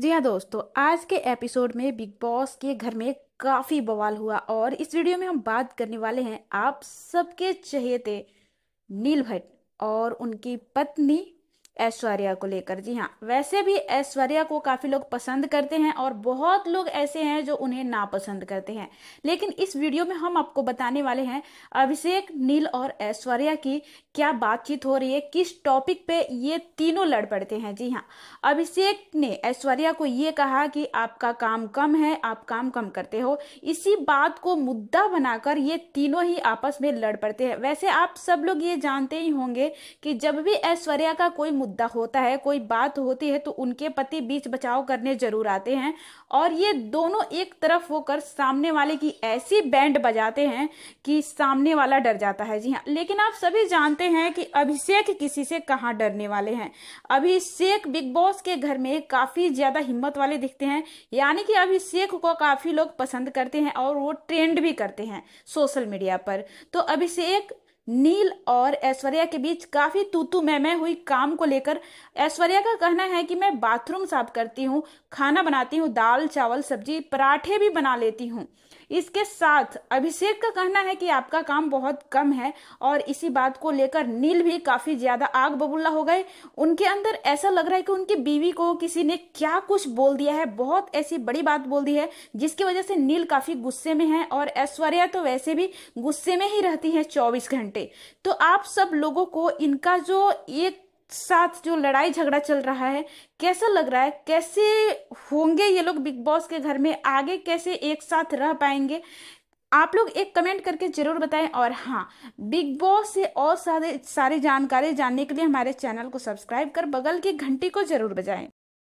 जी हाँ दोस्तों आज के एपिसोड में बिग बॉस के घर में काफ़ी बवाल हुआ और इस वीडियो में हम बात करने वाले हैं आप सबके चहेते नील भट्ट और उनकी पत्नी ऐश्वर्या को लेकर जी हाँ वैसे भी ऐश्वर्या को काफ़ी लोग पसंद करते हैं और बहुत लोग ऐसे हैं जो उन्हें नापसंद करते हैं लेकिन इस वीडियो में हम आपको बताने वाले हैं अभिषेक नील और ऐश्वर्या की क्या बातचीत हो रही है किस टॉपिक पे ये तीनों लड़ पड़ते हैं जी हाँ अभिषेक ने ऐश्वर्या को ये कहा कि आपका काम कम है आप काम कम करते हो इसी बात को मुद्दा बनाकर ये तीनों ही आपस में लड़ पड़ते हैं वैसे आप सब लोग ये जानते ही होंगे कि जब भी ऐश्वर्या का कोई मुद्दा होता है कोई बात होती है तो उनके पति बीच बचाव करने जरूर आते हैं और ये दोनों एक तरफ होकर सामने वाले की ऐसी बैंड बजाते हैं कि सामने वाला डर जाता है जी हाँ लेकिन आप सभी जानते हैं कि अभिषेक किसी से कहाँ डरने वाले हैं अभिषेक बिग बॉस के घर में काफ़ी ज़्यादा हिम्मत वाले दिखते हैं यानी कि अभिषेक को काफ़ी लोग पसंद करते हैं और वो ट्रेंड भी करते हैं सोशल मीडिया पर तो अभिषेक नील और ऐश्वर्या के बीच काफी तूतू मैं हुई काम को लेकर ऐश्वर्या का कहना है कि मैं बाथरूम साफ करती हूँ खाना बनाती हूँ दाल चावल सब्जी पराठे भी बना लेती हूँ इसके साथ अभिषेक का कहना है कि आपका काम बहुत कम है और इसी बात को लेकर नील भी काफी ज्यादा आग बबूला हो गए उनके अंदर ऐसा लग रहा है कि उनकी बीवी को किसी ने क्या कुछ बोल दिया है बहुत ऐसी बड़ी बात बोल दी है जिसकी वजह से नील काफी गुस्से में है और ऐश्वर्या तो वैसे भी गुस्से में ही रहती है चौबीस घंटे पे तो आप सब लोगों को इनका जो एक साथ जो लड़ाई झगड़ा चल रहा है कैसा लग रहा है कैसे होंगे ये लोग बिग बॉस के घर में आगे कैसे एक साथ रह पाएंगे आप लोग एक कमेंट करके ज़रूर बताएं और हाँ बिग बॉस से और सारे सारी जानकारी जानने के लिए हमारे चैनल को सब्सक्राइब कर बगल की घंटी को ज़रूर बजाएं